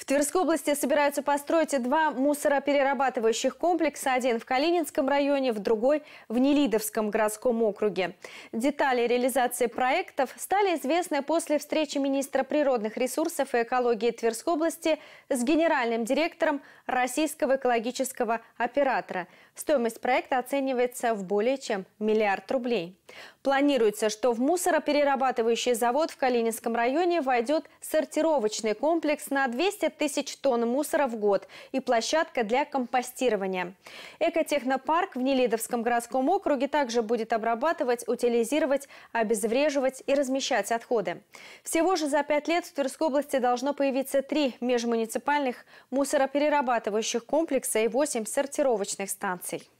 В Тверской области собираются построить два мусороперерабатывающих комплекса, один в Калининском районе, в другой в Нелидовском городском округе. Детали реализации проектов стали известны после встречи министра природных ресурсов и экологии Тверской области с генеральным директором российского экологического оператора. Стоимость проекта оценивается в более чем миллиард рублей. Планируется, что в мусороперерабатывающий завод в Калининском районе войдет сортировочный комплекс на 200 тысяч тонн мусора в год и площадка для компостирования. Экотехнопарк в Нелидовском городском округе также будет обрабатывать, утилизировать, обезвреживать и размещать отходы. Всего же за пять лет в Тверской области должно появиться три межмуниципальных мусороперерабатывающих комплекса и восемь сортировочных станций.